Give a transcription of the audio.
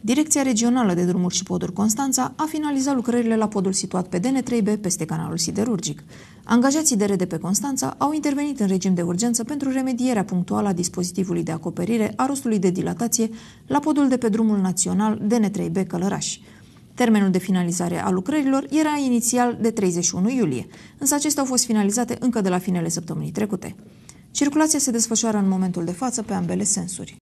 Direcția Regională de Drumuri și Poduri Constanța a finalizat lucrările la podul situat pe DN3B peste canalul siderurgic. Angajații de RDP Constanța au intervenit în regim de urgență pentru remedierea punctuală a dispozitivului de acoperire a rostului de dilatație la podul de pe drumul național DN3B Călăraș. Termenul de finalizare a lucrărilor era inițial de 31 iulie, însă acestea au fost finalizate încă de la finele săptămânii trecute. Circulația se desfășoară în momentul de față pe ambele sensuri.